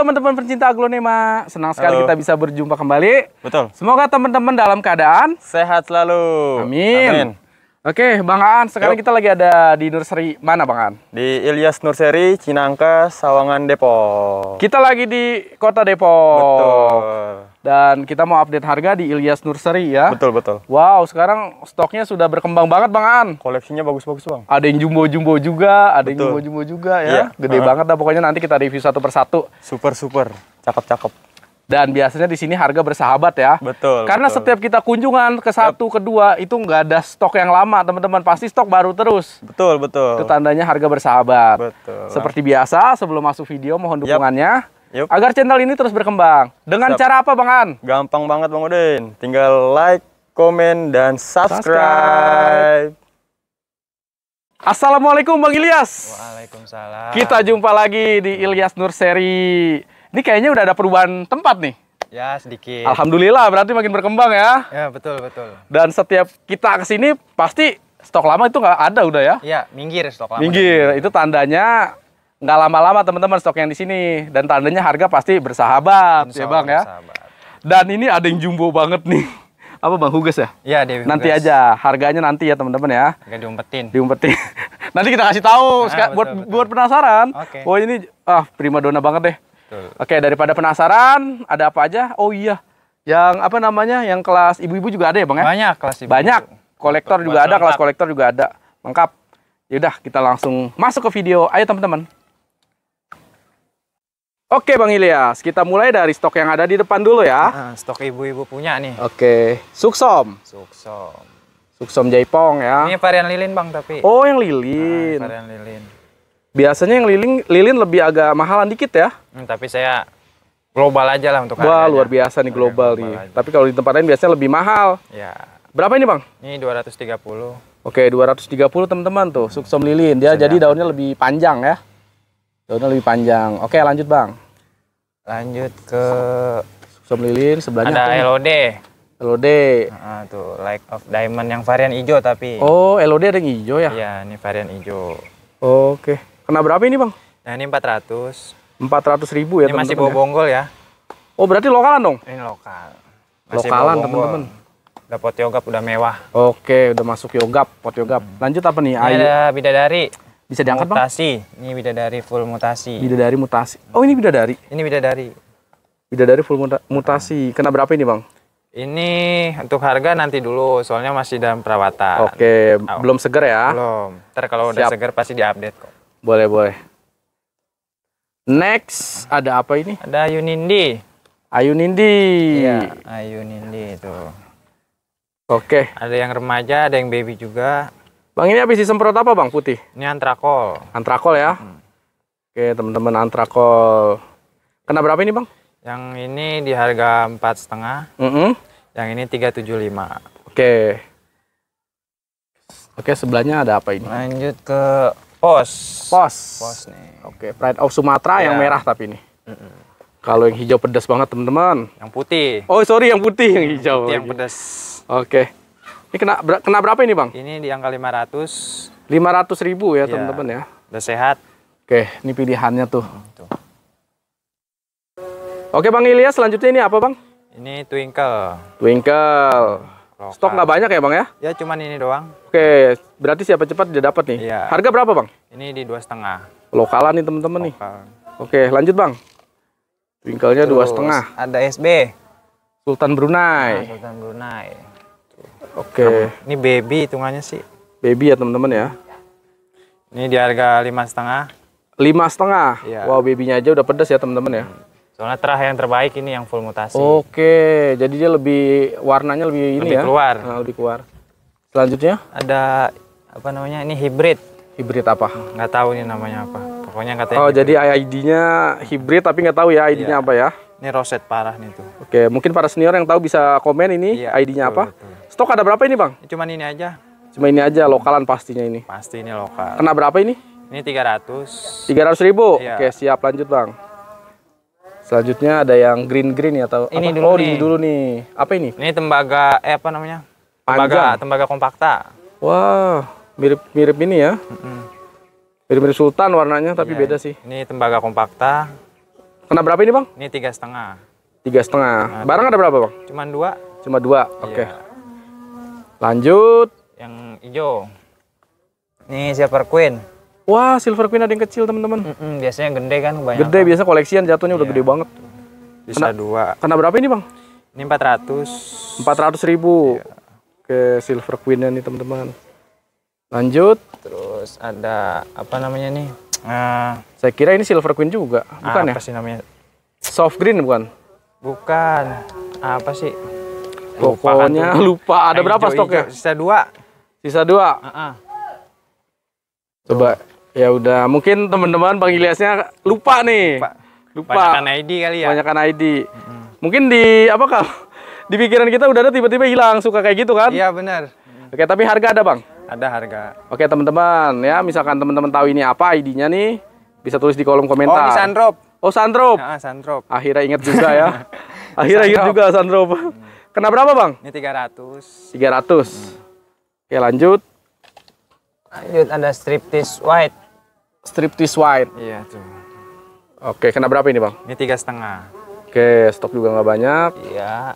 teman-teman pencinta aglonema. Senang sekali Halo. kita bisa berjumpa kembali. Betul. Semoga teman-teman dalam keadaan sehat selalu. Amin. Amin. Oke, Bang Aan, sekarang Yuk. kita lagi ada di nursery mana, Bang Aan? Di Ilyas Nursery, Cinangka, Sawangan, Depok. Kita lagi di Kota Depok. Betul. Dan kita mau update harga di Ilyas Nursery ya. Betul, betul. Wow, sekarang stoknya sudah berkembang banget, Bang Aan. Koleksinya bagus-bagus, Bang. Ada yang jumbo-jumbo juga, ada betul. yang jumbo-jumbo juga ya. Iya. Gede uh -huh. banget dah pokoknya nanti kita review satu persatu. Super, super. Cakep-cakep. Dan biasanya di sini harga bersahabat ya. Betul. Karena betul. setiap kita kunjungan ke satu, yep. kedua itu nggak ada stok yang lama, teman-teman. Pasti stok baru terus. Betul, betul. Itu tandanya harga bersahabat. Betul. Seperti biasa, sebelum masuk video mohon dukungannya. Yep. Agar channel ini terus berkembang. Dengan Siap. cara apa, Bang An? Gampang banget, Bang Udin. Tinggal like, komen, dan subscribe. Assalamualaikum Bang Ilyas. Waalaikumsalam. Kita jumpa lagi di Ilyas Nur Seri. Ini kayaknya udah ada perubahan tempat nih. Ya, sedikit. Alhamdulillah, berarti makin berkembang ya. Ya, betul, betul. Dan setiap kita ke sini pasti stok lama itu nggak ada udah ya. Iya, minggir stok lama. Minggir, itu tandanya nggak lama-lama teman-teman stok yang di sini dan tandanya harga pasti bersahabat, Insya ya Bang ya. Dan ini ada yang jumbo banget nih. Apa Bang Huges ya? Iya, Dewi Nanti aja, harganya nanti ya teman-teman ya. Harga diumpetin. Diumpetin. nanti kita kasih tahu nah, buat betul. buat penasaran. Okay. Oh, ini ah prima dona banget deh. Betul. Oke, daripada penasaran, ada apa aja? Oh iya, yang apa namanya? Yang kelas ibu-ibu juga ada ya, Bang ya? Banyak kelas ibu. -ibu. Banyak. Kolektor Betul. juga Betul. ada, kelas kolektor juga ada. Lengkap. Yaudah, kita langsung masuk ke video. Ayo teman-teman. Oke Bang Ilyas, kita mulai dari stok yang ada di depan dulu ya. Nah, stok ibu-ibu punya nih. Oke, suksom. Suksom. Suksom jaipong ya. Ini varian lilin Bang tapi. Oh yang lilin. Nah, varian lilin. Biasanya yang lilin lilin lebih agak mahalan dikit ya. Hmm, tapi saya global aja lah untuk Wah, luar biasa nih iya, global, global nih. Aja. Tapi kalau di tempat lain biasanya lebih mahal. Ya. Berapa ini, Bang? Ini 230. Oke, 230 teman-teman tuh, suksom lilin. Dia Sedang. jadi daunnya lebih panjang ya. Daunnya lebih panjang. Oke, lanjut, Bang. Lanjut ke suksom lilin sebelahnya ada LOD. LOD. Nah, tuh, like of diamond yang varian hijau tapi. Oh, LOD ada yang hijau ya? Iya, ini varian hijau. Oke. Kena berapa ini bang? Nah ini 400 400 ribu ya Ini temen -temen masih ya. bawa bonggol ya Oh berarti lokalan dong? Ini lokal masih Lokalan temen-temen Udah pot yogap udah mewah Oke udah masuk yogap, pot yogap Lanjut apa nih? Ini ada bidadari Bisa diangkat mutasi. bang? Mutasi, ini bidadari full mutasi Bidadari mutasi Oh ini bidadari? Ini bidadari Bidadari full mutasi Kena berapa ini bang? Ini untuk harga nanti dulu, soalnya masih dalam perawatan. Oke, oh. belum seger ya? Belum. Ntar kalau udah seger pasti diupdate kok. Boleh, boleh. Next, ada apa ini? Ada Ayunindi. Ayunindi. Iya, Ayunindi itu. Oke. Okay. Ada yang remaja, ada yang baby juga. Bang, ini habis disemprot apa, Bang? Putih? Ini antrakol. Antrakol ya? Hmm. Oke, teman-teman, antrakol. Kena berapa ini, Bang? Yang ini di harga empat setengah. Mm -hmm. Yang ini lima Oke. Oke, sebelahnya ada apa ini? Lanjut ke Pos. Pos. Pos nih. Oke, Pride of Sumatera yeah. yang ya. merah tapi ini. Mm -mm. Kalau yang hijau pedas banget teman-teman. Yang putih. Oh sorry yang putih yang hijau. Putih yang pedas. Oke. Ini kena ber kena berapa ini bang? Ini di angka 500. 500 ribu ya iya. teman-teman ya. ya. Udah sehat. Oke, ini pilihannya tuh. Hmm, tuh. Oke bang Ilyas, selanjutnya ini apa bang? Ini twinkle. Twinkle lokal. Stok nggak banyak ya bang ya? Ya cuman ini doang. Oke, berarti siapa cepat dia dapat nih. Iya. Harga berapa bang? Ini di dua setengah. Lokalan nih temen-temen nih. Oke, lanjut bang. Twinkle-nya dua setengah. Ada SB. Sultan Brunei. Nah, Sultan Brunei. Oke. Ini baby hitungannya sih. Baby ya teman-teman ya. Ini di harga lima setengah. Lima setengah. Iya. Wow babynya aja udah pedas ya teman-teman ya. Hmm. Soalnya terah yang terbaik ini yang full mutasi. Oke, jadi dia lebih warnanya lebih ini lebih ya. keluar. Nah, lebih keluar. Selanjutnya ada apa namanya? Ini hybrid? Hybrid apa? Nggak tahu ini namanya apa. Pokoknya katanya. Oh, hybrid. jadi ID-nya hybrid tapi nggak tahu ya ID-nya iya. apa ya. Ini roset parah nih tuh. Oke, mungkin para senior yang tahu bisa komen ini iya, ID-nya apa. Betul. Stok ada berapa ini, Bang? Cuma ini aja. Cuma ini aja lokalan pastinya ini. Pasti ini lokal. Kena berapa ini? Ini 300. ratus ribu? Iya. Oke, siap lanjut, Bang. Selanjutnya ada yang green green ya atau ini apa? dulu oh, nih. dulu nih. Apa ini? Ini tembaga eh apa namanya? Tembaga, Panjang. tembaga kompakta. Wah, mirip-mirip ini ya. Mirip-mirip sultan warnanya tapi iya, beda sih. Ini tembaga kompakta. Kena berapa ini, Bang? Ini tiga setengah. Tiga setengah. Nah, Barang ada berapa, Bang? Cuman dua. Cuma dua. Iya. Oke. Okay. Iya. Lanjut. Yang hijau. Ini silver queen. Wah, silver queen ada yang kecil, teman-teman. Mm -mm, biasanya yang gede kan banyak. Gede, kan. biasanya koleksian jatuhnya udah iya. gede banget. Bisa kena, dua. Kena berapa ini, Bang? Ini 400. 400 ribu. Yeah. Ke silver queen-nya nih, teman-teman. Lanjut. Terus ada apa namanya nih? Nah, saya kira ini silver queen juga, bukan apa ya? Apa sih namanya? Soft green bukan? Bukan. Apa sih? Lupa Pokoknya kan lupa. Ada nah, berapa hijau, stoknya? Sisa dua. Sisa dua. Uh -uh. Coba Ya udah, mungkin teman-teman Bang Iliasnya lupa nih. Lupa. lupa. Banyakan ID kali ya. Banyakan ID. Hmm. Mungkin di apa kah? Di pikiran kita udah ada tiba-tiba hilang suka kayak gitu kan? Iya benar. Oke, tapi harga ada bang? Ada harga. Oke teman-teman ya, misalkan teman-teman tahu ini apa ID-nya nih, bisa tulis di kolom komentar. Oh, ini Sandrop. Oh Sandrop. Ya, Sandrop. Akhirnya inget juga ya. Akhirnya inget juga Sandrop. Hmm. Kena berapa bang? Ini 300. 300. Hmm. Oke lanjut. Lanjut ada striptease white. Striptease white. Iya tuh. Oke, kena berapa ini bang? Ini tiga setengah. Oke, stok juga nggak banyak. Iya.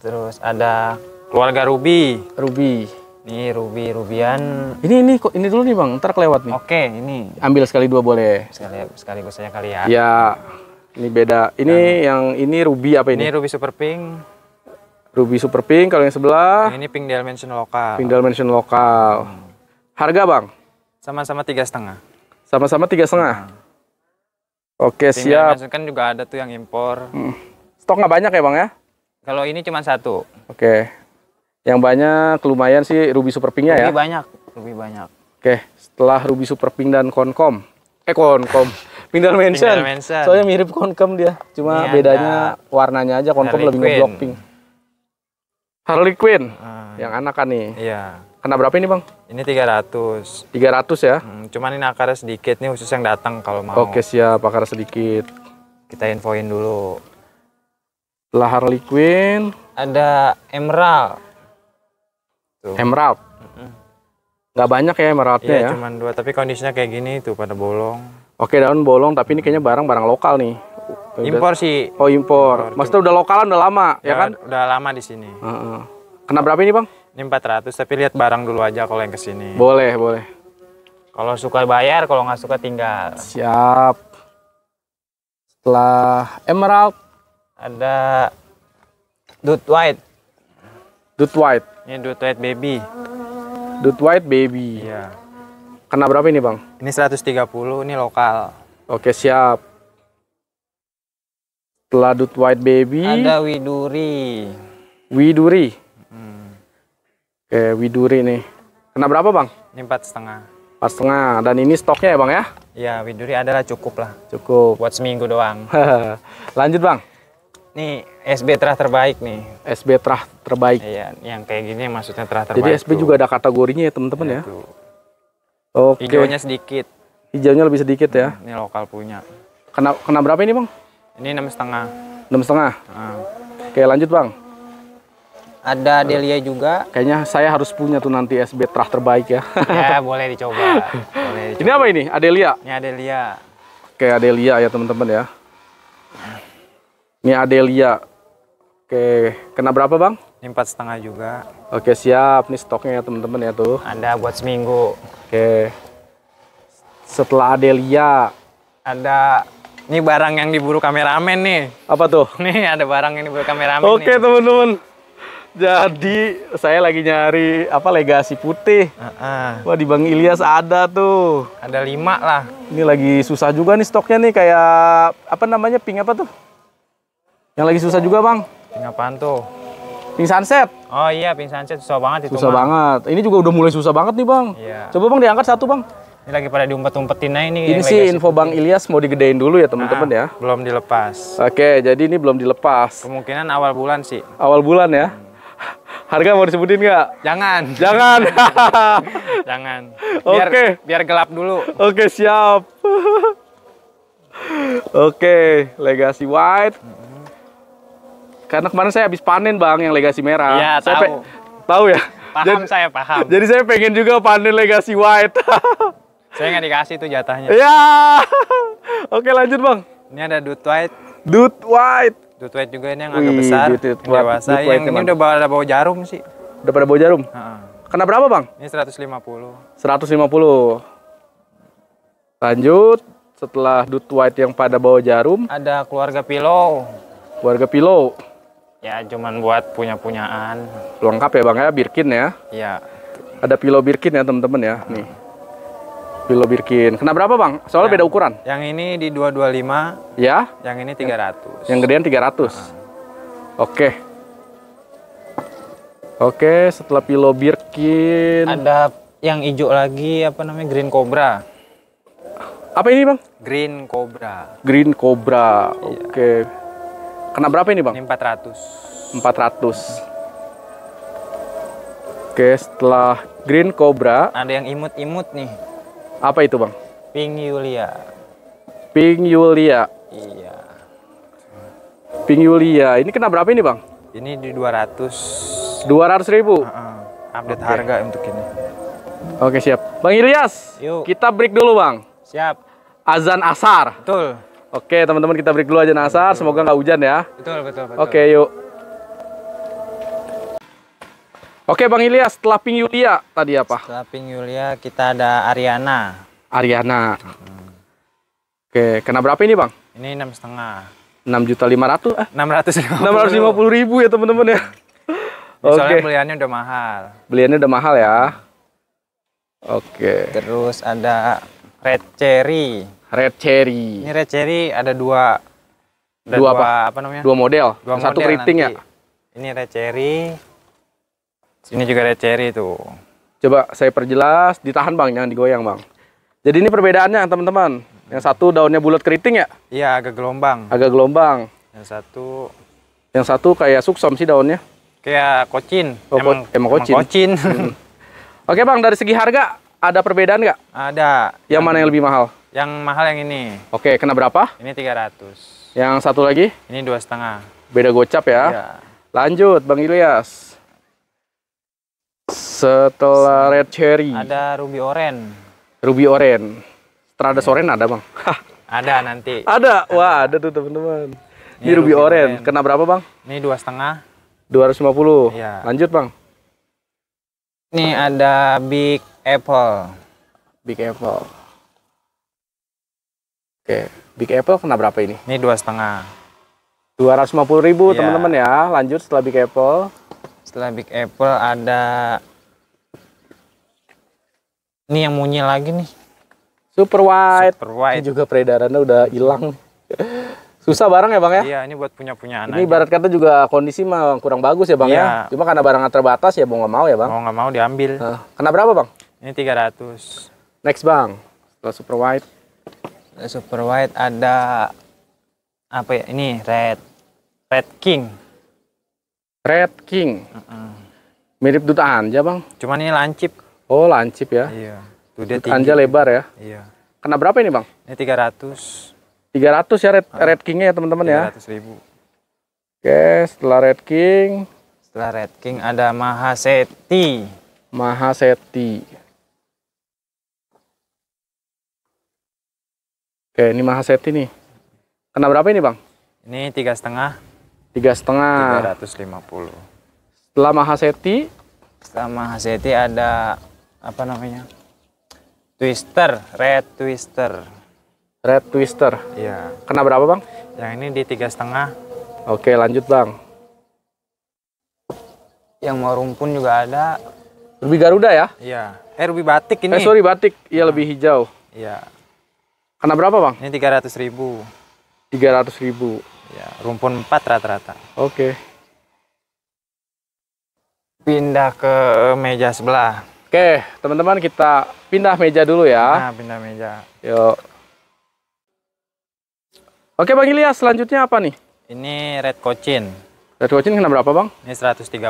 Terus ada keluarga Ruby. Ruby. Ini Ruby Rubian. Ini ini kok ini dulu nih bang, ntar kelewat nih. Oke, ini. Ambil sekali dua boleh. Sekali sekali saja kali ya. Iya. Ini beda. Ini Dan, yang ini Ruby apa ini? Ini Ruby Super Pink. Ruby Super Pink kalau yang sebelah. ini Pink Dimension lokal. Pink Dimension lokal. Hmm. Harga bang? Sama-sama tiga setengah. Sama-sama tiga setengah. Hmm. Oke Tinggal siap. Kan juga ada tuh yang impor. Hmm. Stok nggak banyak ya bang ya? Kalau ini cuma satu. Oke. Yang banyak lumayan sih Ruby Super Pinknya ya? Lebih banyak, lebih banyak. Oke, setelah Ruby Super Pink dan Koncom, eh Koncom, Pindah mention. Pindal Soalnya mirip Koncom dia, cuma ini bedanya warnanya aja Koncom lebih ngeblok pink. Harley Quinn, hmm. yang anak kan nih. Iya. Kena berapa ini bang? Ini 300 300 ya? Hmm, cuman ini akarnya sedikit nih khusus yang datang kalau mau Oke siap akar sedikit Kita infoin dulu Lahar liquid Ada emerald tuh. Emerald? Mm -hmm. Gak banyak ya emeraldnya iya, ya? cuman dua tapi kondisinya kayak gini tuh pada bolong Oke daun bolong tapi ini kayaknya barang-barang lokal nih Impor sih Oh impor, impor. Maksudnya udah lokalan udah lama ya, ya kan? Udah lama di sini uh -uh. Kena berapa ini bang? Ini 400 tapi lihat barang dulu aja kalau yang kesini. Boleh, boleh. Kalau suka bayar, kalau nggak suka tinggal. Siap. Setelah emerald ada Dut White. Dut White. Ini Dut White baby. Dut White baby. Iya. Kena berapa ini, Bang? Ini 130, ini lokal. Oke, siap. Setelah Dut White baby ada Widuri. Widuri. Oke, Widuri nih. Kena berapa bang? Ini empat setengah. Empat setengah. Dan ini stoknya ya bang ya? Iya, Widuri adalah cukup lah. Cukup. Buat seminggu doang. Lanjut bang. Nih SB terah terbaik nih. SB terah terbaik. Iya, yang kayak gini maksudnya terah terbaik. Jadi SB tuh. juga ada kategorinya ya teman-teman ya. ya. Oke. Hijaunya sedikit. Hijaunya lebih sedikit ya. Ini lokal punya. Kena kena berapa ini bang? Ini enam setengah. Enam setengah. Ah. Oke lanjut bang. Ada Delia juga. Kayaknya saya harus punya tuh nanti SB terah terbaik ya. ya boleh dicoba. boleh dicoba. Ini apa ini? Adelia. Ini Adelia. Oke Adelia ya teman-teman ya. Ini Adelia. Oke, kena berapa bang? Ini empat setengah juga. Oke siap, nih stoknya ya teman-teman ya tuh. Ada buat seminggu. Oke. Setelah Adelia. Ada ini barang yang diburu kameramen nih. Apa tuh? Nih ada barang yang diburu kameramen. Oke teman-teman. Jadi saya lagi nyari apa legasi putih. Uh-uh. Wah di Bang Ilyas ada tuh. Ada lima lah. Ini lagi susah juga nih stoknya nih kayak apa namanya ping apa tuh? Yang lagi susah juga bang. Ping apaan tuh? Ping sunset. Oh iya ping sunset susah banget itu. Susah banget. Ini juga udah mulai susah banget nih bang. Iya. Coba bang diangkat satu bang. Ini lagi pada diumpet-umpetin aja ini. Ini sih info putih. Bang Ilyas mau digedein dulu ya teman-teman nah, ya. Belum dilepas. Oke, jadi ini belum dilepas. Kemungkinan awal bulan sih. Awal bulan ya. Hmm. Harga mau disebutin nggak? Jangan. Jangan. Jangan. Oke. Okay. Biar gelap dulu. Oke, okay, siap. Oke, okay, Legacy White. Karena kemarin saya habis panen, Bang, yang Legacy merah. Iya, tahu. Tahu ya? Paham jadi, saya, paham. Jadi saya pengen juga panen Legacy White. saya nggak dikasih tuh jatahnya. Ya. Oke, lanjut, Bang. Ini ada Dut White. Dut White. Duit white juga ini yang agak Wih, besar, dude, dude, yang dewasa. Dude yang ini udah pada bawa jarum sih. Udah pada bawa jarum? Ha. Kena berapa bang? Ini 150. 150. Lanjut, setelah duit white yang pada bawa jarum. Ada keluarga pilau. Keluarga pilau. Ya, cuman buat punya-punyaan. Lengkap ya bang ya, Birkin ya? Iya. Ada pilau Birkin ya teman-teman ya, nih. Bilo Birkin. Kena berapa, Bang? Soalnya yang, beda ukuran. Yang ini di 225. Ya. Yang ini 300. Yang, yang gedean 300. Uh -huh. Oke. Oke, setelah Pilo Birkin ada yang hijau lagi apa namanya? Green Cobra. Apa ini, Bang? Green Cobra. Green Cobra. Iya. Oke. Kena berapa ini, Bang? Ini 400. 400. Oke, setelah Green Cobra ada yang imut-imut nih. Apa itu bang? Pink Yulia. Pink Yulia. Iya. Pink Yulia. Ini kena berapa ini bang? Ini di dua ratus. ribu? Uh -uh. Update okay. harga untuk ini. Oke siap. Bang Ilyas, Yuk. kita break dulu bang. Siap. Azan asar. Betul. Oke teman-teman kita break dulu aja nasar. Semoga nggak hujan ya. Betul betul. betul. Oke yuk. Oke Bang Ilya, setelah Pink Yulia tadi apa? Setelah Pink Yulia kita ada Ariana. Ariana. Hmm. Oke, kena berapa ini Bang? Ini enam setengah. Enam juta lima ratus? Eh? Enam ratus. lima puluh ribu ya teman-teman ya. Oke. Soalnya okay. beliannya udah mahal. Beliannya udah mahal ya. Oke. Terus ada red cherry. Red cherry. Ini red cherry ada dua. Ada dua, dua apa? apa namanya? Dua model. Dua model Satu keriting ya. Ini red cherry ini juga ada cherry tuh. Coba saya perjelas, ditahan bang, jangan digoyang bang. Jadi ini perbedaannya teman-teman. Yang satu daunnya bulat keriting ya? Iya, agak gelombang. Agak gelombang. Yang satu yang satu kayak suksom sih daunnya. Kayak kocin. Oh, emang, emang, emang kocin. kocin. hmm. Oke bang, dari segi harga ada perbedaan nggak? Ada. Yang, yang mana yang lebih mahal? Yang mahal yang ini. Oke, kena berapa? Ini 300. Yang satu lagi? Ini dua setengah. Beda gocap ya? Iya. Lanjut, Bang Ilyas. Setelah Red Cherry. Ada Ruby Orange. Ruby Orange. terada soren ada bang? ada nanti. Ada. Wah ada tuh teman-teman. Ini, Ini Ruby, Ruby Orange. Kena berapa bang? Ini dua setengah. dua ratus lima puluh iya. Lanjut bang. Ini ada Big Apple. Big Apple. Oke, Big Apple kena berapa ini? Ini dua setengah. Dua ratus lima puluh ribu iya. teman-teman ya. Lanjut setelah Big Apple setelah Big Apple ada ini yang munyi lagi nih super white, super white. Ini juga peredarannya udah hilang susah barang ya bang ya iya ini buat punya punya anak ini Barat kata juga kondisi mah kurang bagus ya bang ya? iya. ya cuma karena barangnya terbatas ya mau nggak mau ya bang mau nggak mau diambil nah, kena berapa bang ini 300 next bang setelah super white super white ada apa ya ini red red king Red King. Uh -uh. Mirip dut anja bang. Cuman ini lancip. Oh lancip ya. Iya. Tuh dut anja lebar ya. Iya. Kena berapa ini bang? Ini 300. 300 ya Red, uh, Red Kingnya ya teman-teman ya. 300 ribu. Oke setelah Red King. Setelah Red King ada Mahaseti. Mahaseti. Oke ini Mahaseti nih. Kena berapa ini bang? Ini tiga setengah tiga setengah. tiga ratus lima puluh Setelah Mahaseti? Setelah Mahaseti ada apa namanya? Twister, red twister. Red twister. Iya. Kena berapa bang? Yang ini di tiga setengah. Oke lanjut bang. Yang mau rumpun juga ada. lebih Garuda ya? Iya. Eh lebih Batik ini. Eh sorry Batik, iya nah. lebih hijau. Iya. Kena berapa bang? Ini tiga ratus ribu. 300 ribu ya rumpun 4 rata-rata oke okay. pindah ke meja sebelah oke okay, teman-teman kita pindah meja dulu ya nah pindah meja yuk oke okay, Bang Ilyas selanjutnya apa nih ini red cochin red cochin kena berapa Bang ini 130 oke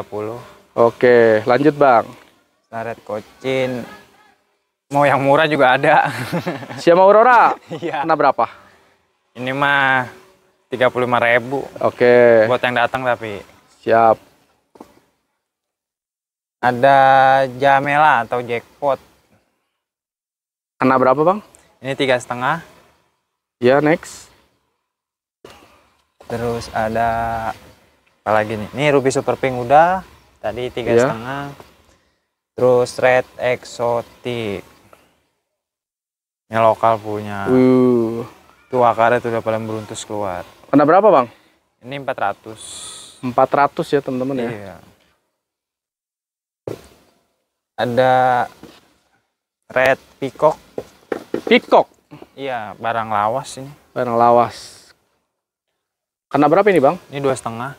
okay, lanjut Bang nah, red cochin mau yang murah juga ada siapa Aurora iya kena berapa ini mah 35 ribu. Oke. Buat yang datang tapi. Siap. Ada Jamela atau jackpot. Kena berapa bang? Ini tiga setengah. Ya next. Terus ada apa lagi nih? Ini Ruby Super Pink udah. Tadi tiga ya. setengah. Terus red Exotic. Ini lokal punya. Uh itu akarnya tuh udah paling beruntus keluar. Kena berapa bang? Ini 400. 400 ya teman-teman ya. iya. ya? Ada red peacock. Peacock? Iya, barang lawas ini. Barang lawas. Kena berapa ini bang? Ini dua setengah.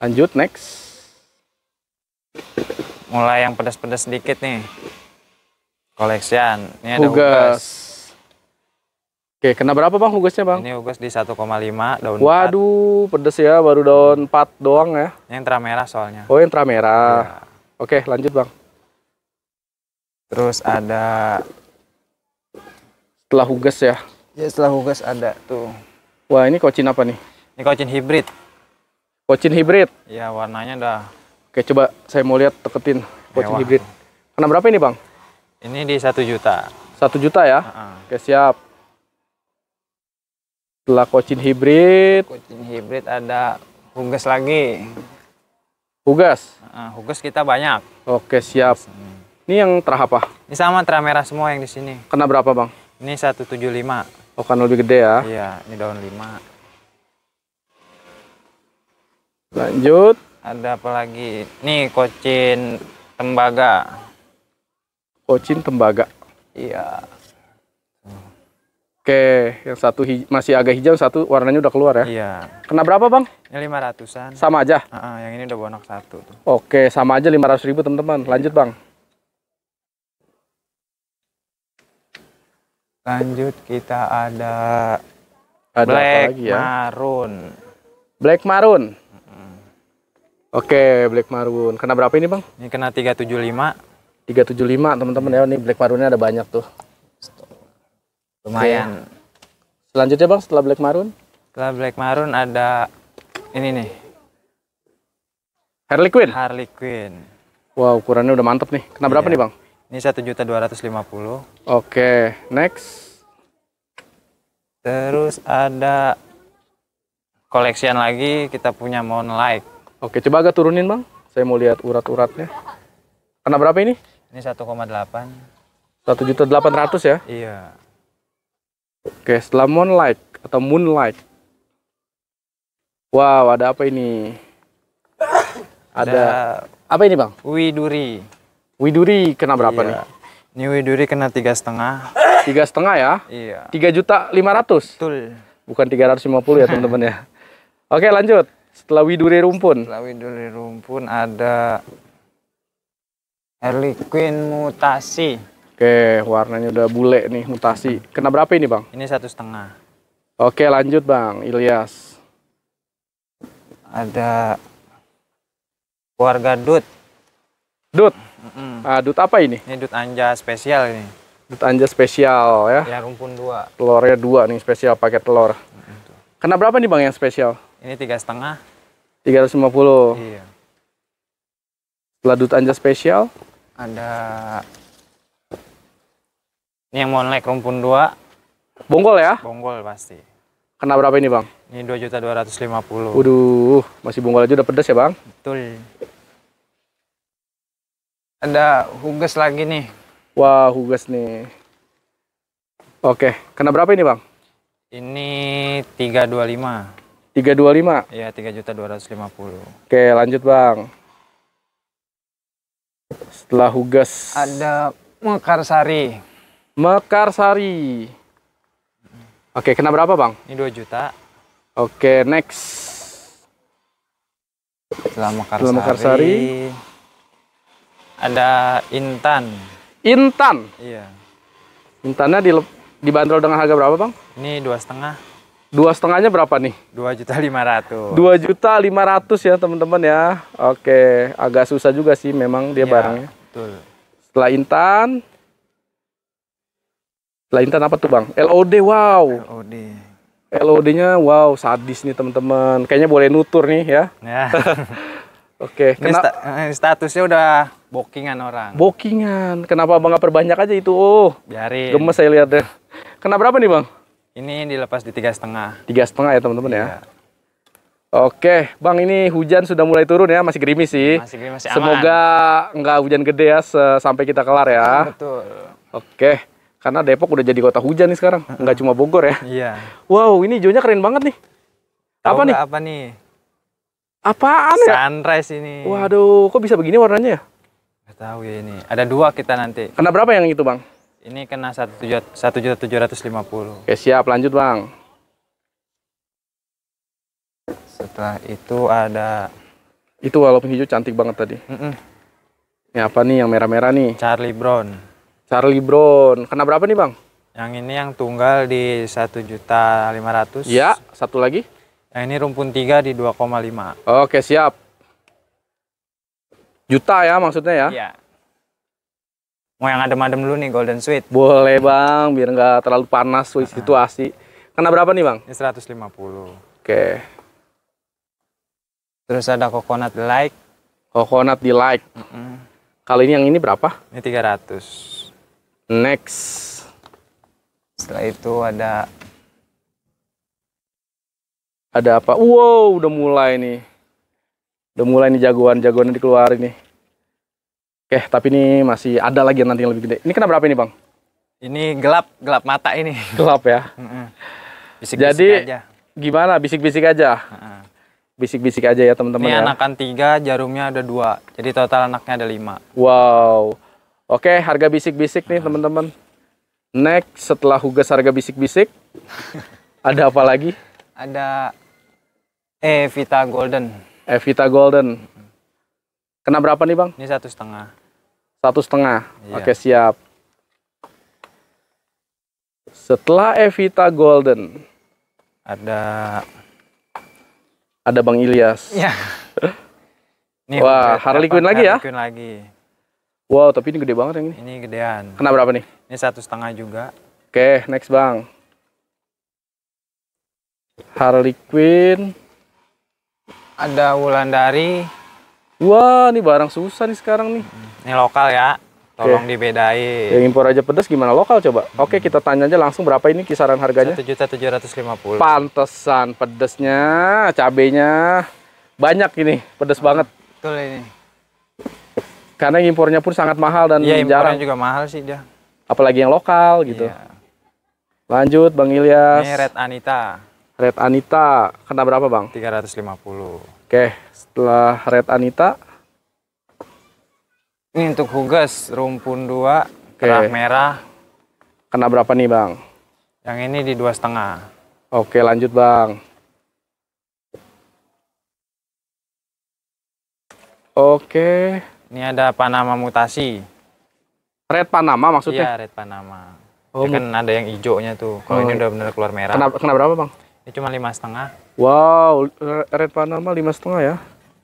Lanjut, next. Mulai yang pedas-pedas sedikit nih. Koleksian. Ini ada Hugas. Oke, kena berapa bang hugasnya bang? Ini hugas di 1,5 daun Waduh, 4. pedes ya, baru daun 4 doang ya. Ini Yang merah soalnya. Oh, yang merah. Ya. Oke, lanjut bang. Terus ada setelah hugas ya. Ya, setelah hugas ada tuh. Wah, ini kocin apa nih? Ini kocin hibrid. Kocin hibrid? Ya, warnanya udah. Oke, coba saya mau lihat deketin kocin hibrid. Kena berapa ini bang? Ini di 1 juta. 1 juta ya? Uh -uh. Oke, siap. Setelah kocin hibrid, kocin hibrid ada hugas lagi. Hugas? Uh, hugas kita banyak. Oke, siap. Hmm. Ini yang terah apa? Ini sama terah merah semua yang di sini. Kena berapa, Bang? Ini 175. Oh, kan lebih gede ya? Iya, ini daun 5. Lanjut. Ada apa lagi? Ini kocin tembaga. kocin tembaga? Iya. Oke, yang satu masih agak hijau, satu warnanya udah keluar ya? Iya. Kena berapa bang? Ini 500-an. Sama aja? Uh -uh, yang ini udah bonok satu. Tuh. Oke, sama aja lima ratus ribu teman-teman. Lanjut bang. Lanjut kita ada, ada Black lagi, ya? Maroon. Black Maroon? Uh -uh. Oke, Black Maroon. Kena berapa ini bang? Ini kena tiga Tiga tujuh lima. tujuh lima, teman-teman ya, ini Black Maroonnya ada banyak tuh lumayan. Okay. Selanjutnya bang setelah Black Maroon? Setelah Black Maroon ada ini nih. Harley Quinn. Harley Quinn. Wow ukurannya udah mantep nih. Kena iya. berapa nih bang? Ini satu juta dua ratus lima puluh. Oke next. Terus ada koleksian lagi kita punya Moonlight. Oke coba agak turunin bang. Saya mau lihat urat-uratnya. Kena berapa ini? Ini satu koma delapan. Satu juta delapan ratus ya? Iya. Oke, setelah moonlight atau moonlight. Wow, ada apa ini? Ada, ada apa ini, Bang? Widuri. Widuri kena berapa iya. nih? Ini Widuri kena tiga setengah. Tiga setengah ya? Iya. Tiga juta lima ratus. Betul. Bukan tiga ratus lima puluh ya teman-teman ya. Oke lanjut. Setelah Widuri rumpun. Setelah Widuri rumpun ada Harley mutasi. Oke, warnanya udah bule nih, mutasi. Kena berapa ini, Bang? Ini satu setengah. Oke, lanjut, Bang. Ilyas. Ada warga Dut. Dut? Mm -mm. Ah, Dut apa ini? Ini Dut Anja spesial ini. Dut Anja spesial ya? Ya, rumpun dua. Telurnya dua nih, spesial pakai telur. Mm -hmm. Kena berapa nih, Bang, yang spesial? Ini tiga setengah. Tiga 350? Iya. Setelah Dut Anja spesial? Ada ini yang mau naik rumpun dua Bonggol ya? Bonggol pasti. Kena berapa ini, Bang? Ini dua dua juta ratus lima puluh. Waduh, masih bonggol aja udah pedes ya, Bang? Betul. Ada hugas lagi nih. Wah, hugas nih. Oke, kena berapa ini, Bang? Ini tiga Tiga dua lima. Iya, dua 325? Iya, puluh. Oke, lanjut, Bang. Setelah hugas ada Mekarsari. Mekarsari. Oke, kena berapa, Bang? Ini 2 juta. Oke, next. Setelah Mekarsari. Mekarsari. Ada Intan. Intan? Iya. Intannya di, dibanderol dengan harga berapa, Bang? Ini dua setengah. Dua setengahnya berapa nih? Dua juta lima ratus. Dua juta lima ratus ya, teman-teman ya. Oke, agak susah juga sih memang dia ya, barangnya. Betul. Setelah Intan, Laintan apa tuh bang? LOD wow. LOD. LOD-nya wow sadis nih teman-teman. Kayaknya boleh nutur nih ya. Ya. Oke. Okay. Kena... Eh, statusnya udah bookingan orang. Bookingan. Kenapa bang nggak perbanyak aja itu? Oh. Biarin. Gemes saya lihat deh. Kena berapa nih bang? Ini dilepas di tiga setengah. Tiga setengah ya teman-teman ya. Iya. Oke, Bang ini hujan sudah mulai turun ya, masih gerimis sih. Masih gerimis, masih aman. Semoga nggak hujan gede ya sampai kita kelar ya. Betul. Oke. Karena Depok udah jadi kota hujan nih sekarang, nggak cuma Bogor ya. Iya. Wow, ini hijaunya keren banget nih. Tau apa nih? Apa nih? Apaan ya? Sunrise ini. Waduh, kok bisa begini warnanya ya? Gak tahu ya ini. Ada dua kita nanti. Kena berapa yang itu, Bang? Ini kena satu juta tujuh ratus lima puluh. Oke, siap. Lanjut, Bang. Setelah itu ada... Itu walaupun hijau cantik banget tadi. Mm -mm. Ini apa nih yang merah-merah nih? Charlie Brown. Charlie Brown. Kena berapa nih bang? Yang ini yang tunggal di satu juta lima ratus. Ya, satu lagi? Yang ini rumpun 3 di 2,5. Oke siap. Juta ya maksudnya ya? Iya. Mau yang adem-adem dulu nih Golden Sweet. Boleh bang, biar nggak terlalu panas uh -huh. Nah. situasi. Kena berapa nih bang? Ini 150. Oke. Terus ada coconut like. Coconut di like. Uh Kalau ini yang ini berapa? Ini 300 next setelah itu ada ada apa wow udah mulai nih udah mulai nih jagoan-jagoan dikeluarin nih oke tapi ini masih ada lagi yang nanti yang lebih gede ini kenapa berapa ini bang ini gelap gelap mata ini gelap ya bisik -bisik jadi aja. gimana bisik-bisik aja bisik-bisik aja ya teman-teman ini ya. anakan tiga jarumnya ada dua jadi total anaknya ada lima wow Oke, harga bisik-bisik nih teman-teman. Next, setelah hugas harga bisik-bisik, ada apa lagi? Ada Evita Golden. Evita Golden. Kena berapa nih bang? Ini satu setengah. Satu setengah. Iya. Oke siap. Setelah Evita Golden, ada ada Bang Ilyas. Iya. Wah, Harley Quinn lagi ya? Harley Quinn lagi. Wow, tapi ini gede banget yang ini. Ini gedean. Kena berapa nih? Ini satu setengah juga. Oke, okay, next bang. Harley Quinn. Ada Wulandari. Wah, ini barang susah nih sekarang nih. Hmm, ini lokal ya. Tolong okay. dibedain. Yang impor aja pedas gimana lokal coba? Hmm. Oke, okay, kita tanya aja langsung berapa ini kisaran harganya? Tujuh ratus lima puluh. Pantesan pedesnya, cabenya banyak ini, pedes oh, banget. Betul ini. Karena impornya pun sangat mahal dan ya, jarang. juga mahal sih dia. Apalagi yang lokal iya. gitu. Ya. Lanjut Bang Ilyas. Ini Red Anita. Red Anita kena berapa Bang? 350. Oke, setelah Red Anita ini untuk hugas rumpun 2, kerah merah. Kena berapa nih Bang? Yang ini di dua setengah. Oke lanjut Bang. Oke. Ini ada Panama mutasi. Red Panama maksudnya? Iya, red Panama. Oh, ya kan ada yang hijaunya tuh. Kalau oh. ini udah benar-benar keluar merah. Kenapa Kenapa berapa, Bang? Ini cuma lima setengah. Wow, red Panama lima setengah ya.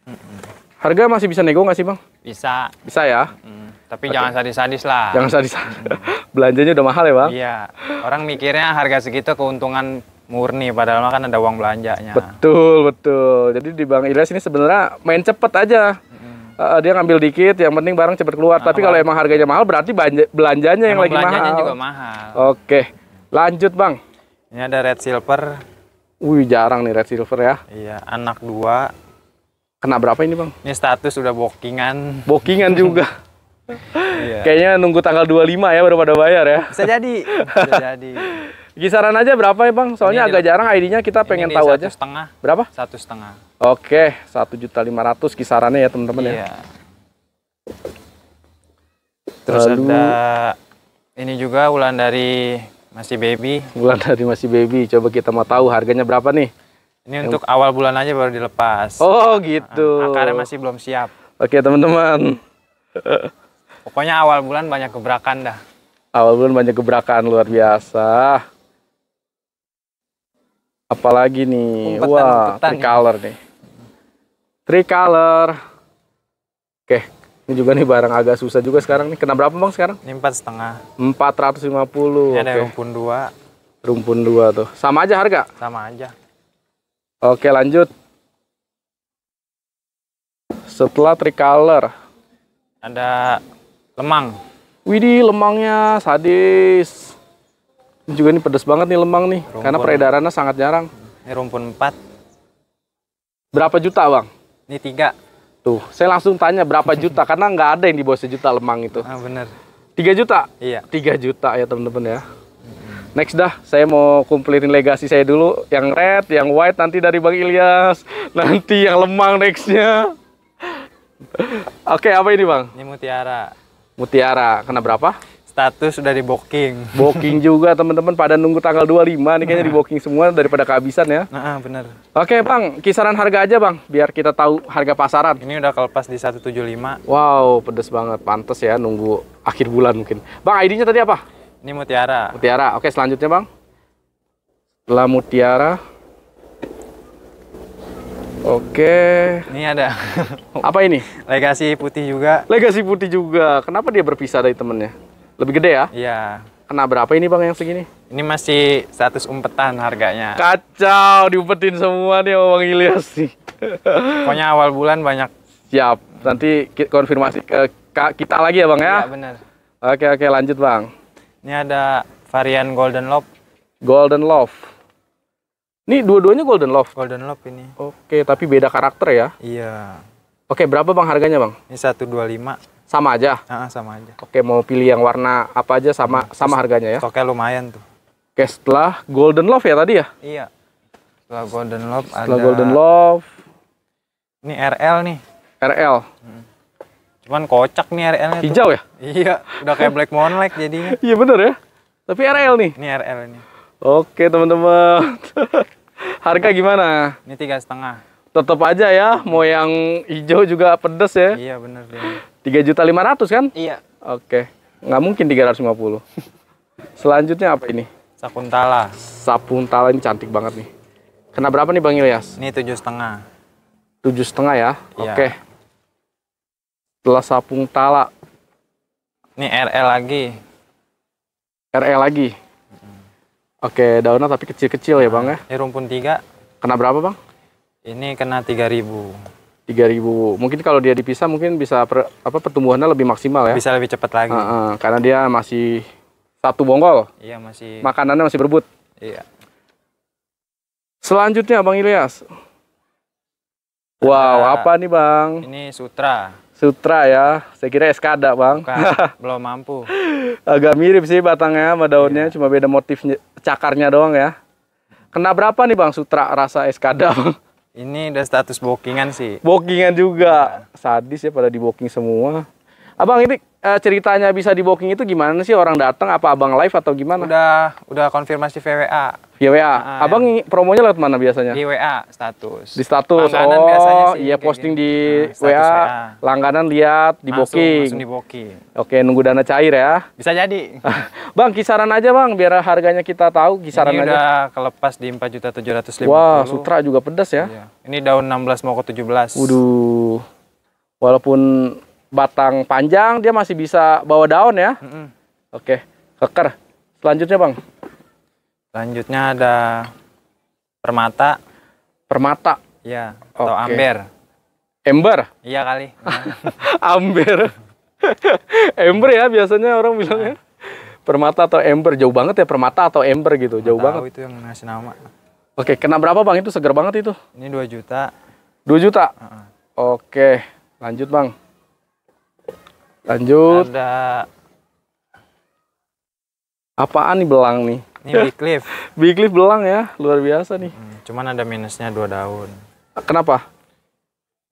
Mm -mm. Harga masih bisa nego nggak sih, Bang? Bisa. Bisa ya? Mm Tapi okay. jangan sadis-sadis lah. Jangan sadis. Mm Belanjanya udah mahal ya, Bang? Iya. Orang mikirnya harga segitu keuntungan murni padahal kan ada uang belanjanya. Betul, betul. Jadi di Bang Ilyas ini sebenarnya main cepet aja uh, dia ngambil dikit yang penting barang cepat keluar nah, tapi kalau emang harganya mahal berarti belanja, belanjanya yang lagi belanjanya mahal juga mahal oke lanjut bang ini ada red silver wih jarang nih red silver ya iya anak dua kena berapa ini bang ini status udah bookingan bookingan juga iya. kayaknya nunggu tanggal 25 ya baru pada bayar ya bisa jadi bisa jadi kisaran aja berapa ya bang soalnya ini agak di, jarang ID-nya kita pengen tahu aja setengah berapa satu setengah Oke, satu juta lima ratus kisarannya ya teman-teman ya. iya. ya. Terus Lalu, ada ini juga ulan dari masih baby. Ulan dari masih baby. Coba kita mau tahu harganya berapa nih? Ini yang... untuk awal bulan aja baru dilepas. Oh, gitu. Ah, akarnya masih belum siap. Oke, teman-teman. Pokoknya awal bulan banyak gebrakan dah. Awal bulan banyak gebrakan luar biasa apalagi nih umpetan, wah umpetan, tricolor nih tricolor oke ini juga nih barang agak susah juga sekarang nih kena berapa bang sekarang ini empat setengah empat ratus lima puluh ada rumpun dua rumpun dua tuh sama aja harga sama aja oke lanjut setelah tricolor ada lemang Widih lemangnya sadis ini juga nih pedes banget nih lemang nih rumpun. karena peredarannya sangat jarang ini rumpun 4 berapa juta bang ini tiga. Tuh, saya langsung tanya berapa juta karena nggak ada yang di bawah sejuta lemang itu. Ah benar. Tiga juta? Iya. Tiga juta ya teman-teman ya. Next dah, saya mau kumpulin legasi saya dulu. Yang red, yang white nanti dari Bang Ilyas. Nanti yang lemang nextnya. Oke, okay, apa ini Bang? Ini mutiara. Mutiara, kena berapa? status udah di booking. Booking juga teman-teman pada nunggu tanggal 25 nih kayaknya nah. di booking semua daripada kehabisan ya. Nah, benar. Oke, Bang, kisaran harga aja, Bang, biar kita tahu harga pasaran. Ini udah kelepas di 175. Wow, pedes banget. Pantes ya nunggu akhir bulan mungkin. Bang, ID-nya tadi apa? Ini Mutiara. Mutiara. Oke, selanjutnya, Bang. La Mutiara Oke. Ini ada. Apa ini? Legasi putih juga. Legasi putih juga. Kenapa dia berpisah dari temennya? Lebih gede ya? Iya. Kena berapa ini bang yang segini? Ini masih status umpetan harganya. Kacau, diumpetin semua nih Bang Ilyas sih. Pokoknya awal bulan banyak. Siap, nanti konfirmasi ke kita lagi ya Bang ya? Iya benar. Oke oke lanjut Bang. Ini ada varian Golden Love. Golden Love. Ini dua-duanya Golden Love. Golden Love ini. Oke, tapi beda karakter ya? Iya. Oke, berapa Bang harganya, Bang? Ini satu dua lima. Sama aja. Ah, sama aja. Oke, mau pilih yang warna apa aja sama hmm. sama harganya ya. oke lumayan tuh. Oke, setelah Golden Love ya tadi ya? Iya. Setelah Golden Love setelah ada Setelah Golden Love. Ini RL nih. RL. Hmm. Cuman kocak nih RL-nya Hijau tuh. ya? Iya, udah kayak Black Moonlight jadinya. iya bener ya. Tapi RL nih. Ini RL ini. Oke, teman-teman. Harga gimana? Ini tiga setengah tetap aja ya mau yang hijau juga pedes ya iya benar tiga juta lima ratus kan iya oke nggak mungkin tiga ratus lima puluh. selanjutnya apa ini sapuntala sapuntala ini cantik banget nih kena berapa nih bang Ilyas ini tujuh setengah tujuh setengah ya iya. oke setelah sapuntala ini RL lagi RL lagi Oke, daunnya tapi kecil-kecil ya bang ya? Ini rumpun tiga. Kena berapa bang? Ini kena 3000. 3000. Mungkin kalau dia dipisah mungkin bisa per, apa pertumbuhannya lebih maksimal ya. Bisa lebih cepat lagi. Uh, uh, karena dia masih satu bongkol. Iya, masih makanannya masih berebut. Iya. Selanjutnya Bang Ilyas. Wow, apa nih Bang? Ini sutra. Sutra ya. Saya kira eskada, Bang. Bukan, belum mampu. Agak mirip sih batangnya sama daunnya, iya. cuma beda motif cakarnya doang ya. Kena berapa nih Bang sutra rasa eskada, Bang? Ini udah status bookingan sih. bookingan juga. Ya. Sadis ya pada di booking semua. Abang ini uh, ceritanya bisa di booking itu gimana sih orang datang apa abang live atau gimana? Udah udah konfirmasi VWA. VWA, ah, abang ya. promonya lewat mana biasanya? Di WA status. Di status. Langganan oh, biasanya sih, iya posting gitu. di nah, WA, WA, langganan lihat di booking. Langsung di booking. Oke, nunggu dana cair ya. Bisa jadi. bang, kisaran aja Bang biar harganya kita tahu kisaran Ini aja. udah kelepas di 4.750. Wah, sutra juga pedas ya. Iya. Ini daun enam belas mau ke belas. Waduh. Walaupun batang panjang dia masih bisa bawa daun ya. Mm -hmm. Oke, keker. Selanjutnya bang. Selanjutnya ada permata. Permata. Ya, Atau Oke. amber. Ember. Iya kali. amber. ember ya biasanya orang bilang ya. Permata atau ember jauh banget ya permata atau ember gitu jauh banget. itu yang ngasih nama. Oke, kena berapa bang itu seger banget itu? Ini 2 juta. 2 juta. Uh -uh. Oke, lanjut bang. Lanjut. Ada apaan nih belang nih? Ini big leaf. big leaf belang ya, luar biasa nih. Hmm, cuman ada minusnya dua daun. Kenapa?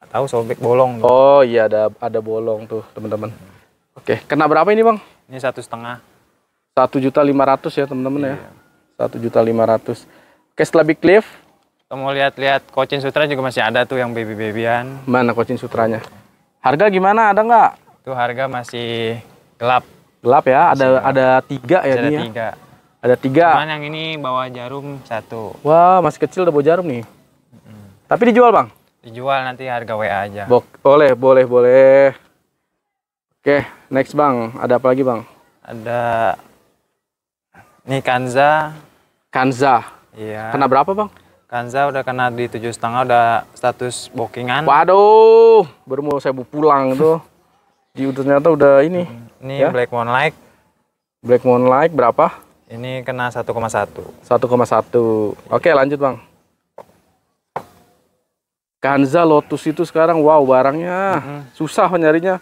Nggak tahu sobek bolong. Tuh. Oh iya ada ada bolong tuh teman-teman. Hmm. Oke, kena berapa ini bang? Ini satu setengah. Satu juta lima ratus ya teman-teman ya. iya. ya. Satu juta lima ratus. Oke setelah big leaf. Kamu lihat-lihat Kocin Sutra juga masih ada tuh yang baby-babyan. Mana Kocin Sutranya? Harga gimana? Ada nggak? Itu harga masih gelap. Gelap ya, ada gelap. ada tiga ya ada ya? tiga. Ada tiga. Cuman yang ini bawa jarum satu. Wah, masih kecil udah bawa jarum nih. Mm -hmm. Tapi dijual bang? Dijual nanti harga WA aja. Bo boleh, boleh, boleh. Oke, next bang. Ada apa lagi bang? Ada... ini Kanza. Kanza? Iya. Kena berapa bang? Kanza udah kena di tujuh setengah udah status bookingan. Waduh, baru mau saya pulang tuh. Di ternyata udah ini. Ini ya? Black Moonlight. Black Moonlight berapa? Ini kena 1,1. 1,1. Oke, lanjut, Bang. Kanza Lotus itu sekarang wow barangnya mm -hmm. susah nyarinya.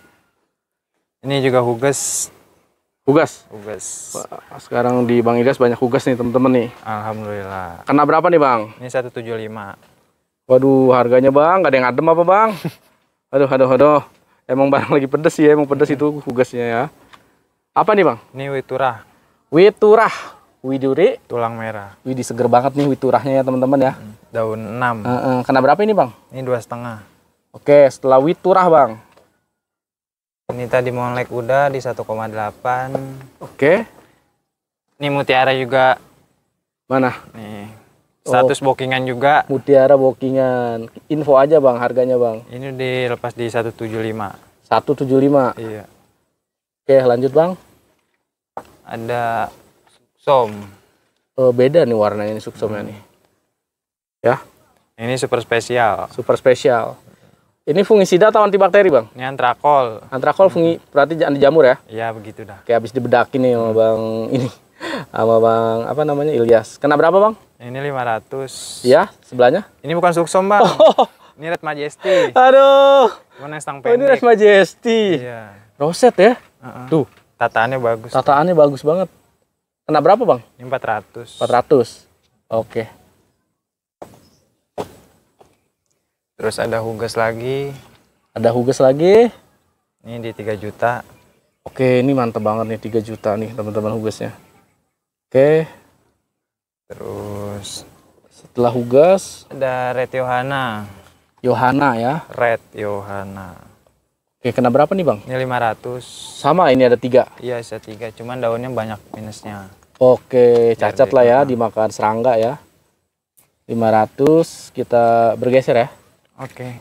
Ini juga hugas. Hugas. Hugas. Sekarang di Bang Ilyas banyak hugas nih teman-teman nih. Alhamdulillah. Kena berapa nih Bang? Ini 175. Waduh harganya Bang, gak ada yang adem apa Bang? aduh, aduh, aduh. Emang barang lagi pedes ya, emang pedes itu hugasnya ya. Apa nih bang? Ini witurah. Witurah. Widuri. Tulang merah. Widi seger banget nih witurahnya ya teman-teman ya. Hmm, daun 6. E -e. Kena berapa ini bang? Ini dua setengah. Oke, setelah witurah bang. Ini tadi molek udah di 1,8. Oke. Ini mutiara juga. Mana? Nih, Status oh, bookingan juga. Mutiara bookingan. Info aja bang, harganya bang. Ini dilepas di satu Satu tujuh lima. tujuh lima. Iya. Oke, lanjut bang. Ada som. Oh, eh, beda nih warnanya ini suksomnya hmm. nih. Ya. Ini super spesial. Super spesial. Ini fungisida atau antibakteri bang? Ini antrakol. Antrakol fungi, hmm. berarti anti jamur ya? Iya begitu dah. Kayak habis dibedakin nih sama bang ini, sama bang apa namanya Ilyas. Kena berapa bang? Ini 500. Ya, sebelahnya? Ini bukan suksom, Bang. Oh. Ini Red Majesty. Aduh. Mana stang pendek. Oh, ini Red Majesty. Iya. Roset ya? Uh -uh. Tuh. Tataannya bagus. Tataannya tuh. bagus banget. Kena berapa, Bang? Ini 400. 400. Oke. Okay. Terus ada hugas lagi. Ada hugas lagi. Ini di 3 juta. Oke, ini mantep banget nih 3 juta nih teman-teman hugasnya. Oke. Terus Hugas. Setelah Hugas ada Red Yohana. Yohana ya. Red Yohana. Oke, kena berapa nih, Bang? Ini 500. Sama ini ada tiga? Iya, ada tiga. Cuman daunnya banyak minusnya. Oke, cacat lah ya, dimakan serangga ya. 500, kita bergeser ya. Oke.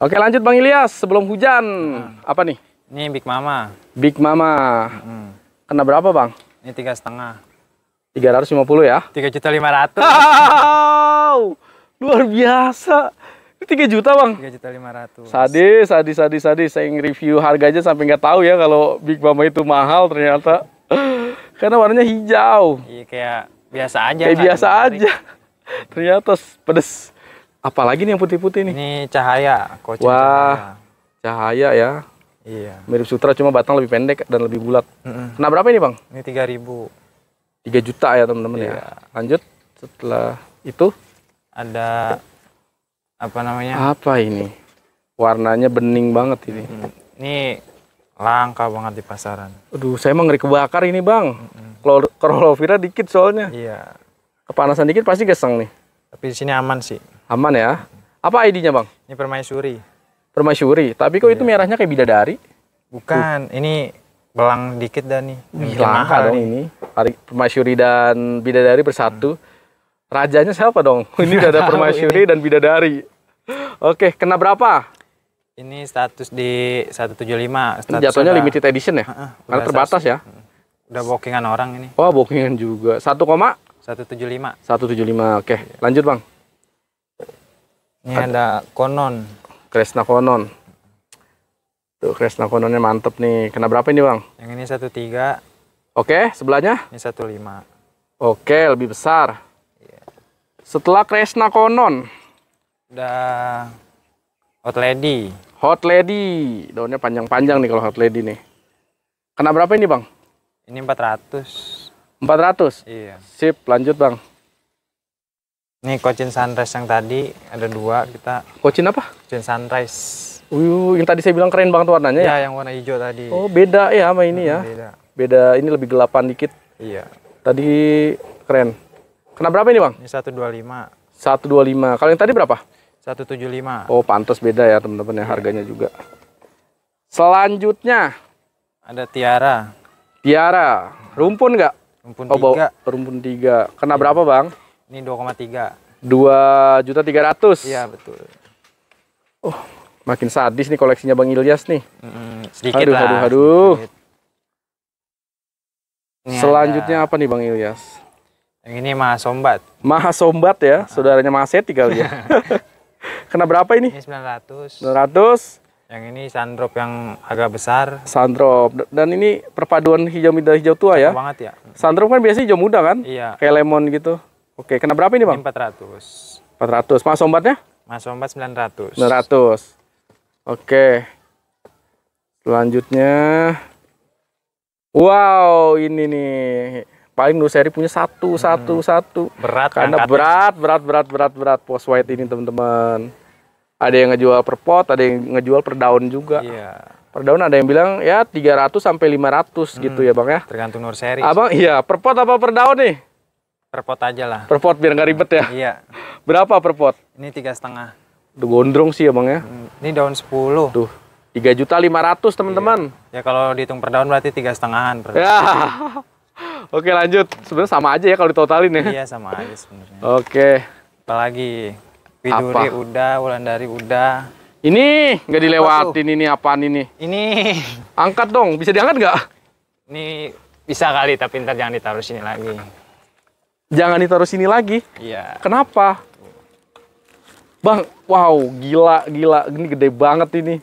Oke, lanjut Bang Ilyas, sebelum hujan. Nah. Apa nih? Ini Big Mama. Big Mama. Hmm. Kena berapa, Bang? Ini tiga setengah. 350 ya? 3 juta 500. Wow, luar biasa. Tiga 3 juta bang? 3 juta 500. Sadis, sadis, sadis, sadis. Saya review harganya sampai nggak tahu ya kalau Big Mama itu mahal ternyata. Karena warnanya hijau. Iya kayak biasa aja. Kayak biasa aja. ternyata pedes. Apalagi nih yang putih-putih nih? Ini cahaya. Kocin Wah, cahaya, ya. Iya. Mirip sutra cuma batang lebih pendek dan lebih bulat. Mm -mm. Nah berapa ini bang? Ini 3000 Tiga juta ya teman-teman ya. iya. ya. Lanjut setelah itu ada apa namanya? Apa ini? Warnanya bening banget ini. Hmm. Ini langka banget di pasaran. Aduh, saya emang ngeri kebakar ini, Bang. Hmm. Kalau -hmm. dikit soalnya. Iya. Kepanasan dikit pasti geseng nih. Tapi di sini aman sih. Aman ya. Apa ID-nya, Bang? Ini permaisuri. Permaisuri. Tapi kok iya. itu merahnya kayak bidadari? Bukan, uh. ini belang dikit dah nih. Ih, langka dong ini. Permasyuri dan bidadari bersatu. Rajanya siapa dong? Ini udah ada permasyuri dan bidadari. Oke, kena berapa? Ini status di 175. Status Jatuhnya udah, limited edition ya? Uh, Karena terbatas ya? Udah bookingan orang ini. oh, bookingan juga. 1, 175. 175. Oke, lanjut, Bang. Ini ada konon. Kresna konon. Tuh Kresna Kononnya mantep nih. Kena berapa ini bang? Yang ini satu tiga. Oke, sebelahnya? Ini satu lima. Oke, lebih besar. Yeah. Setelah Kresna Konon. Udah Hot Lady. Hot Lady. Daunnya panjang-panjang nih kalau Hot Lady nih. Kena berapa ini bang? Ini empat 400. 400? Iya. Sip, lanjut bang. Ini kocin sunrise yang tadi ada dua kita. Kocin apa? Kocin sunrise. Uyuh, yang tadi saya bilang keren banget warnanya ya? Ya, yang warna hijau tadi. Oh, beda ya sama ini hmm, ya? Nah, beda. Beda, ini lebih gelapan dikit. Iya. Tadi keren. Kena berapa ini, Bang? Ini 125. 125. Kalau yang tadi berapa? 175. Oh, pantas beda ya, teman-teman ya, iya. harganya juga. Selanjutnya ada Tiara. Tiara, rumpun nggak? Rumpun oh, Rumpun 3. Kena iya. berapa, Bang? Ini 2,3. 2 juta 300. Iya, betul. Oh, Makin sadis nih koleksinya Bang Ilyas nih. Hmm, sedikit aduh, lah. Aduh, aduh. Selanjutnya apa nih Bang Ilyas? Yang ini Mahasombat. Mahasombat ya, saudaranya Mahaseti kali ya. Kena berapa ini? Ini 900. 900. Yang ini sandrop yang agak besar. Sandrop. Dan ini perpaduan hijau muda hijau tua ya. Cakep ya. banget ya. Sandrop kan biasanya hijau muda kan? Iya. Kayak lemon gitu. Oke, kena berapa ini, Bang? Ini 400. 400. Mahasombatnya? sombatnya? Mas sombat 900. 900. Oke. Selanjutnya Wow, ini nih. Paling dulu seri punya satu, hmm. satu, hmm. satu. Berat karena angkatnya. berat, berat, berat, berat, berat pos white ini, teman-teman. Ada yang ngejual per pot, ada yang ngejual per daun juga. Iya. Per daun ada yang bilang ya 300 sampai 500 hmm, gitu ya, Bang ya. Tergantung nur seri. Abang iya, per pot apa per daun nih? Per pot aja lah. Per pot biar nggak ribet ya. Iya. Berapa per pot? Ini tiga setengah. Udah gondrong sih ya bang hmm, ya. Ini daun 10. Tuh. Tiga juta lima ratus iya. teman-teman. Ya kalau dihitung per daun berarti tiga setengahan per. Ya. Oke lanjut. Sebenarnya sama aja ya kalau ditotalin ya. Iya sama aja sebenarnya. Oke. Apalagi Widuri Apa? udah, Wulandari udah. Ini nggak dilewatin apa ini apaan ini? Ini. Angkat dong. Bisa diangkat nggak? Ini bisa kali tapi ntar jangan ditaruh sini lagi. Jangan ditaruh sini lagi? Iya. Kenapa? Bang, wow, gila, gila. Ini gede banget ini.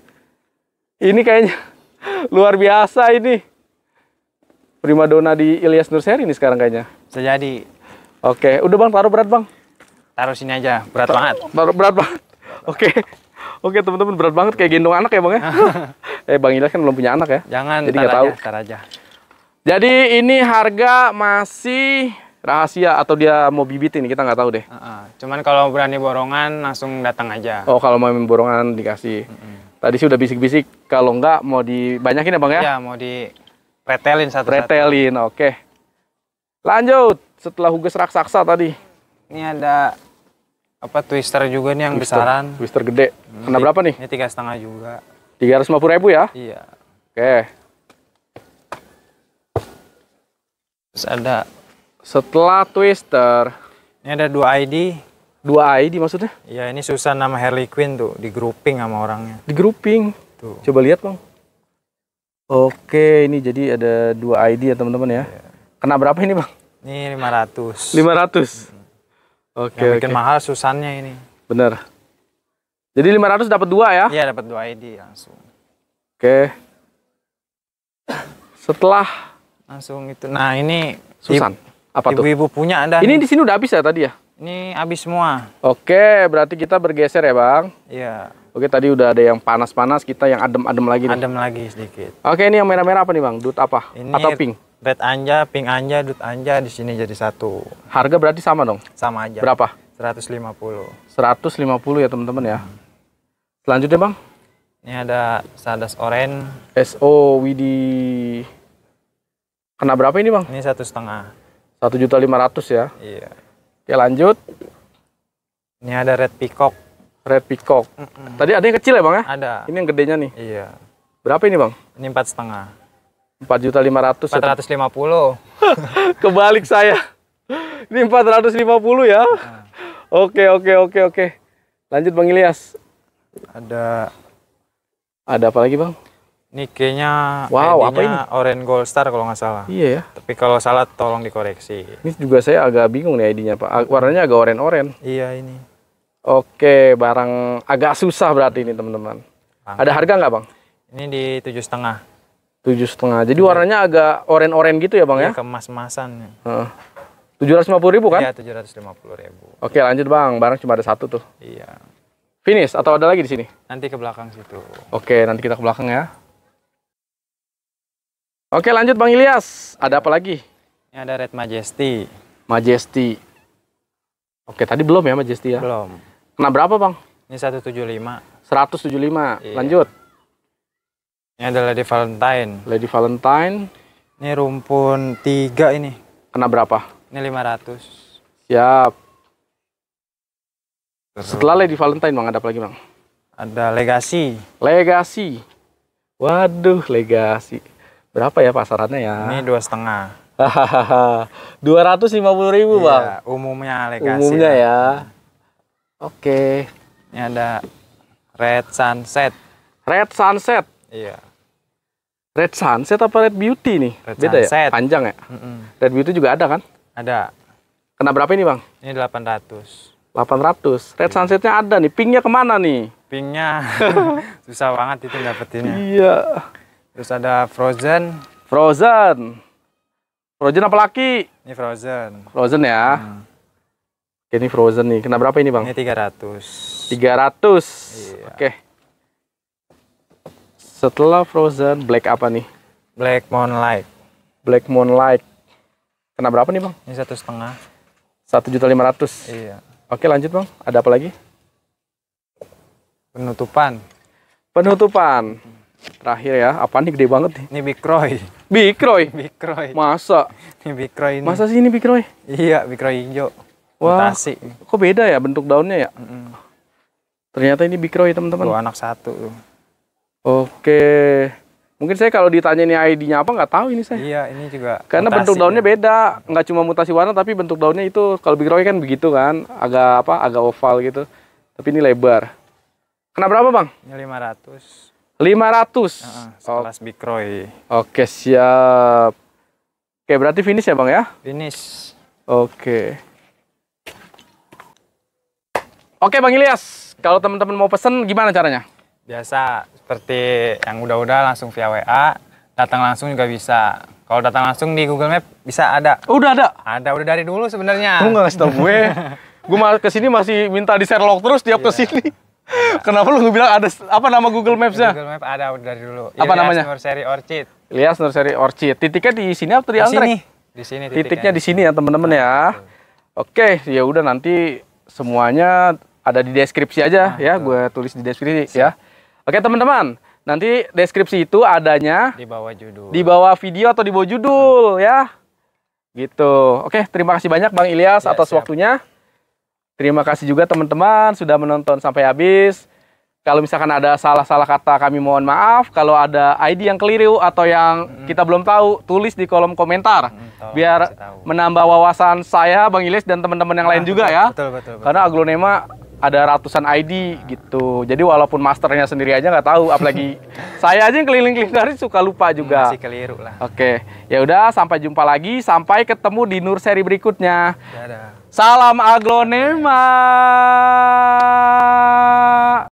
Ini kayaknya luar biasa ini. Prima Dona di Ilyas Nursery ini sekarang kayaknya. Terjadi. Oke, udah bang, taruh berat bang. Taruh sini aja, berat banget. Taruh berat banget. Oke. Oke teman-teman, berat banget kayak gendong anak ya bang ya. eh bang Ilyas kan belum punya anak ya. Jangan, Jadi ntar aja, tahu. tar aja. Jadi ini harga masih rahasia atau dia mau bibitin kita nggak tahu deh. Cuman kalau berani borongan langsung datang aja. Oh kalau mau borongan dikasih. Mm -hmm. Tadi sih udah bisik-bisik kalau nggak mau dibanyakin ya bang ya? Iya mau di retelin satu. -satu. oke. Lanjut setelah hugus raksasa tadi. Ini ada apa twister juga nih yang twister, besaran. Twister gede. Hmm, Kena berapa nih? Ini tiga setengah juga. Tiga ratus lima puluh ribu ya? Iya. Oke. Terus ada setelah Twister. Ini ada dua ID. Dua ID maksudnya? Ya ini susah nama Harley Quinn tuh di grouping sama orangnya. Di grouping. Tuh. Coba lihat bang. Oke ini jadi ada dua ID ya teman-teman ya. yeah. Kena berapa ini bang? Ini 500. 500. Hmm. Oke. Yang bikin mahal susannya ini. Bener. Jadi 500 dapat dua ya? Iya dapat dua ID langsung. Oke. Setelah langsung itu. Nah ini Susan. Apa Ibu -ibu tuh? Ibu-ibu punya Anda. Ini di sini udah habis ya tadi ya? Ini habis semua. Oke, berarti kita bergeser ya, Bang? Iya. Oke, tadi udah ada yang panas-panas, kita yang adem-adem lagi nih. Adem lagi sedikit. Oke, ini yang merah-merah apa nih, Bang? Dut apa? Ini Atau pink? Red anja, pink anja, dut anja di sini jadi satu. Harga berarti sama dong? Sama aja. Berapa? 150. 150 ya, teman-teman ya. Selanjutnya, Bang? Ini ada sadas oren. SO Widi. Kena berapa ini, Bang? Ini satu setengah satu juta lima ratus ya iya Ya lanjut ini ada red peacock red peacock mm -mm. tadi ada yang kecil ya bang ya ada ini yang gedenya nih iya berapa ini bang ini empat setengah empat juta lima ratus ya? empat ratus lima puluh kebalik saya ini empat ratus lima puluh ya nah. oke oke oke oke lanjut bang Ilyas ada ada apa lagi bang ini kayaknya wow, apa ini? Orange Gold Star kalau nggak salah. Iya ya. Tapi kalau salah tolong dikoreksi. Ini juga saya agak bingung nih ID-nya Pak. Warnanya agak oren-oren. Iya ini. Oke, barang agak susah berarti ini teman-teman. Ada harga nggak bang? Ini di tujuh setengah. Tujuh setengah. Jadi ya. warnanya agak oren-oren gitu ya bang ya? ya? Kemas-masan. Tujuh ratus lima puluh ribu kan? Iya tujuh ratus lima puluh ribu. Oke lanjut bang, barang cuma ada satu tuh. Iya. Finish atau ada lagi di sini? Nanti ke belakang situ. Oke, nanti kita ke belakang ya. Oke lanjut Bang Ilyas, ada apa lagi? Ini ada Red Majesty. Majesty. Oke tadi belum ya Majesty ya? Belum. Kena berapa Bang? Ini 175. 175, iya. lanjut. Ini ada Lady Valentine. Lady Valentine. Ini rumpun 3 ini. Kena berapa? Ini 500. Siap. Terus. Setelah Lady Valentine Bang, ada apa lagi Bang? Ada Legacy. Legacy. Waduh, Legacy berapa ya pasarannya ya? Ini dua setengah. Dua ratus lima puluh ribu iya, bang. Umumnya legasi. Umumnya ya. Oke. Okay. Ini ada Red Sunset. Red Sunset. Iya. Red Sunset apa Red Beauty nih? Red Beda ya? sunset. ya? Panjang ya? Mm -mm. Red Beauty juga ada kan? Ada. Kena berapa ini bang? Ini delapan ratus. Delapan ratus. Red Sunsetnya ada nih. Pinknya kemana nih? Pinknya susah banget itu dapetinnya. Iya. Terus ada Frozen. Frozen. Frozen apa laki? Ini Frozen. Frozen ya. Hmm. Oke, ini Frozen nih. Kena berapa ini, Bang? Ini 300. 300. Iya. Oke. Setelah Frozen, black apa nih? Black Moonlight. Black Moonlight. Kena berapa nih, Bang? Ini satu setengah. Satu juta lima ratus. Iya. Oke, lanjut, Bang. Ada apa lagi? Penutupan. Penutupan. Hmm. Terakhir ya, apa nih gede banget nih? Ini Bikroy. Bikroy? Bikroy. Masa? Ini Bikroy ini. Masa sih ini Bikroy? Iya, Bikroy hijau. Wah, Mutasi. kok beda ya bentuk daunnya ya? Mm -mm. Ternyata ini Bikroy teman-teman. Dua anak satu. Oke. Mungkin saya kalau ditanya ini ID-nya apa nggak tahu ini saya. Iya, ini juga. Karena mutasi bentuk daunnya ya. beda, nggak cuma mutasi warna tapi bentuk daunnya itu kalau Bikroy kan begitu kan, agak apa? Agak oval gitu. Tapi ini lebar. Kena berapa, Bang? Ini 500. 500. ratus ah, ah, sekelas oh. Bikroy. Oke, siap. Oke, berarti finish ya, Bang ya? Finish. Oke. Oke, Bang Ilyas, kalau teman-teman mau pesen gimana caranya? Biasa seperti yang udah-udah langsung via WA, datang langsung juga bisa. Kalau datang langsung di Google Map bisa ada. Oh, udah ada. Ada udah dari dulu sebenarnya. Lu nggak ngasih tau gue. gue kesini masih minta di Sherlock terus tiap yeah. kesini. Iya. Kenapa lu bilang ada apa nama Google Maps-nya? Google Maps ada dari dulu. Apa iya, namanya? Nursery Orchid. Lias Seri Orchid. Titiknya di sini atau di anggrek? Di sini. Di sini titiknya. titiknya di sini ya, teman-teman ya. Nah, Oke, ya udah nanti semuanya ada di deskripsi aja nah, ya, gue tulis di deskripsi Siap. ya. Oke, teman-teman. Nanti deskripsi itu adanya di bawah judul. Di bawah video atau di bawah judul hmm. ya. Gitu. Oke, terima kasih banyak Bang Ilyas ya, atas siap. waktunya. Terima kasih juga teman-teman sudah menonton sampai habis. Kalau misalkan ada salah-salah kata kami mohon maaf. Kalau ada ID yang keliru atau yang hmm. kita belum tahu, tulis di kolom komentar. Hmm, biar menambah wawasan saya, Bang Ilis dan teman-teman yang nah, lain betul, juga ya. Betul, betul, betul. Karena aglonema ada ratusan ID nah. gitu. Jadi walaupun masternya sendiri aja nggak tahu, apalagi saya aja yang keliling-keliling dari suka lupa hmm, juga. Masih keliru lah. Oke, ya udah sampai jumpa lagi, sampai ketemu di Nur seri berikutnya. Dadah. Salam aglonema.